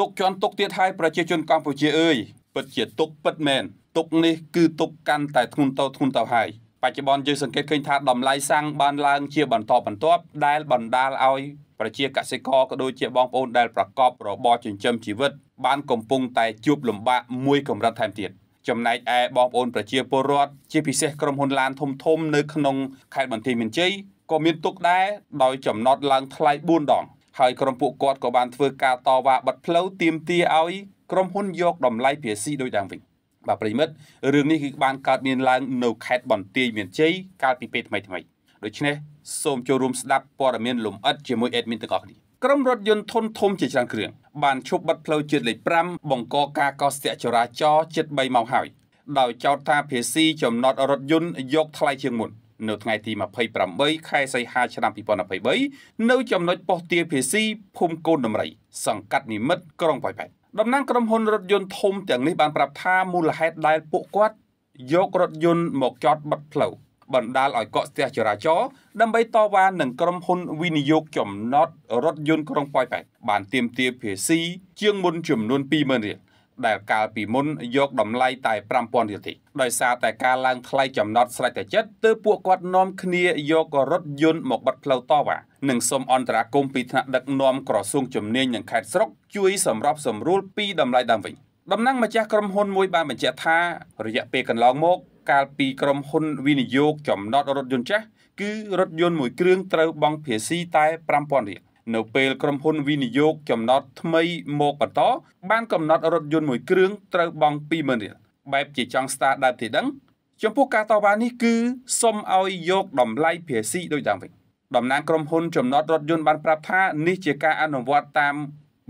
ទុកជន់ទុកទៀតឲ្យប្រជាជនកម្ពុជាអើយពិតជាទុកពិតមែនទុកនេះគឺទុកកាន់តែធ្ងន់ទៅធ្ងន់ទៅហើយបច្ចុប្បន្នយើងសង្កេតឃើញថាតម្លៃសាំងបានឡើងជាបន្តបន្ទាប់ដែលបណ្ដាលឲ្យប្រជាកសិករក៏ដូចជាបងប្អូនដែលប្រកបរបរចិញ្ចឹមជីវិត បានកំពុងតែជួបលំបាកមួយកម្រិតថែមទៀតចំណែកឯបងប្អូនប្រជាពលរដ្ឋជាពិសេសក្រុមហ៊ុនឡានធំធំនៅក្នុងខេត្តបន្ទាយមានជ័យក៏មានទុកដែរដោយចំណត់ឡើងថ្លៃ4ដងហើយក្រុមពួកគាត់ក៏បានធ្វើការតវ៉ាបិទផ្លូវទាមទារឲ្យក្រុមហ៊ុនយកតម្លៃភាសីដូចឡើងវិញបាទប្រិមិត្តរឿងនេះគឺបានកើតមានឡើង នៅខេត្តបន្ទាយមានជ័យកាលពីពេលថ្មីថ្មីដូច្នេះសូមចូលរួមស្ដាប់ព័ត៌មានលម្អិតជាមួយអេដមីនទាំងអស់គ្នាក្រុមរថយន្តធុនធំជាច្រើនគ្រឿងបានឈប់បិទផ្លូវជាតិលេខ5បង្កការកកស្ទះចរាចរណ៍ជិត3ម៉ោងហើយ ដោយចោទថាភាសីចំណត់រថយន្តយកថ្លៃជាងមុន។នៅថ្ងៃទី28ខែសីហាឆ្នាំ2023នៅចំណុចប៉ុស្ទាយភេស៊ីភូមិកូនដំរី សង្កាត់និមិត្តក្រុងប៉ោយប៉ែតតំណាងក្រុមហ៊ុនរថយន្តធំទាំងនេះបានប្រាប់ថាមូលហេតុដែលពួកគាត់យករថយន្តមកចតបិទផ្លូវបណ្ដាលឲ្យកកស្ទះចរាចរណ៍ដើម្បីតវ៉ានឹងក្រុមហ៊ុនវិនិយោគចំណត់រថយន្តក្រុងប៉ោយប៉ែតបានទាមទារភាសីជាងមុនចំនួន20000រៀលដែលកាលពីមុនយកតម្លៃតែ5000រៀលទេដោយសារតែការឡើងថ្លៃចំណត់ស្រេចតែចិត្តទើបពួកគាត់នាំគ្នាយករថយន្តមកបិទផ្លូវតវ៉ានិងសូមអន្តរាគមពីថ្នាក់ដឹកនាំក្រសួងជំនាញនិងខេត្តស្រុកជួយសម្របសម្រួលពីតម្លៃដើមវិញតំណាងម្ចាស់ក្រុមហ៊ុនមួយបានបញ្ជាក់ថា រយៈពេលកន្លងមកកាលពីក្រុមហ៊ុនវិនិយោគចំណត់រថយន្តចាស់គឺរថយន្តមួយគ្រឿងត្រូវបង់ភាសីតែ5000រៀលនៅពេលក្រុមហ៊ុនវិនិយោគចំណត់ថ្មីមកបន្តបានកំណត់រថយន្តមួយគ្រឿងត្រូវបង់20000រៀលបែបជាចង់ស្តារដើមទីដឹង ចំពោះការតវ៉ានេះគឺសុំឲ្យយកតម្លៃភាសីដូចដើមវិញតំណាងក្រុមហ៊ុនចំណត់រថយន្តបានប្រាប់ថានេះជាការអនុវត្តតាម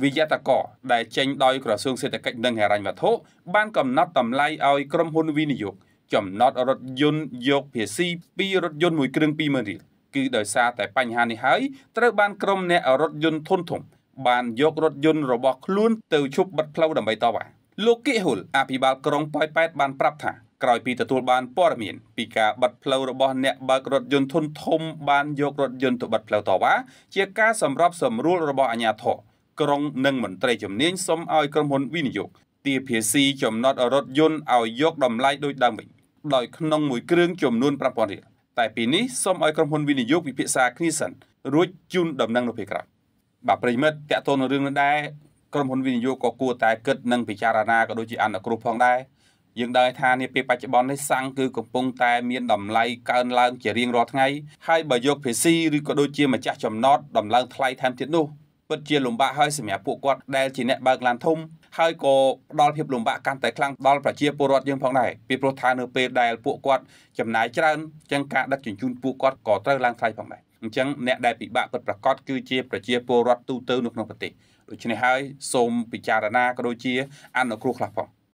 វិយតកដែលចេញដោយក្រសួងសេដ្ឋកិច្ចនិងហិរញ្ញវត្ថុបានកំណត់តម្លៃឲ្យក្រុមហ៊ុនវិនិយោគចំណត់រថយន្តយកភាសីពីរថយន្តមួយគ្រឿង20000រៀលគឺដោយសារតែបញ្ហានេះហើយត្រូវបានក្រុមអ្នករថយន្តធុនធំ បានយករថយន្តរបស់ខ្លួនទៅឈប់បិទផ្លូវដើម្បីតវ៉ាលោកគីហ៊ុលអភិបាលក្រុងប៉ោយប៉ែតបានប្រាប់ថាក្រោយពីទទួលបានព័ត៌មានពីការបិទផ្លូវរបស់អ្នកបើករថយន្តធុនធំបានយករថយន្តទៅបិទផ្លូវតវ៉ាជាការសម្របសម្រួលរបស់អាជ្ញាធរក្រុងនិងមន្ត្រីជំនាញសុំឲ្យក្រុមហ៊ុនវិនិយោគទាភាសីចំណត់រថយន្តឲ្យយកតម្លៃដូចដើមវិញដោយក្នុងមួយគ្រឿងចំនួន5000រៀលតែពេលនេះសូមឲ្យក្រុមហ៊ុនវិនិយោគពិភាក្សាគ្នាសិនរួចជូនដំណឹងនៅពេលក្រោយបាទប្រិមិត្តតកតនៅរឿងនេះដែរក្រុមហ៊ុនវិនិយោគក៏គួរតែគិតនិងពិចារណាក៏ដូចជាអនុគ្រោះផងដែរយើងដឹងថានាពេលបច្ចុប្បន្ននេះសាំងគឺកំពុងតែ មានតម្លៃកើនឡើង ជារៀងរាល់ថ្ងៃហើយបើយកភាស៊ីឬក៏ដូចជាម្ចាស់ចំណត់តម្លើងថ្លៃថែមទៀតនោះពិតជាលំបាកហើយសម្រាប់ពួកគាត់ដែលជាអ្នកបើកឡានធំហើយក៏ផ្ដល់ភាពលំបាកកាន់តែខ្លាំងដល់ប្រជាពលរដ្ឋយើងផងដែរពីព្រោះថានៅពេលដែលពួកគាត់ចំណាយច្រើនអញ្ចឹងការដឹកជញ្ជូនពួកគាត់ក៏ត្រូវឡើងថ្លៃផងដែរអញ្ចឹងអ្នកដែលពិបាកពិតប្រាកដគឺជាប្រជាពលរដ្ឋទូទៅនៅក្នុងប្រទេសដូច្នេះហើយ សូមពិចារណាក៏ដូចជាអនុគ្រោះខ្លះផង។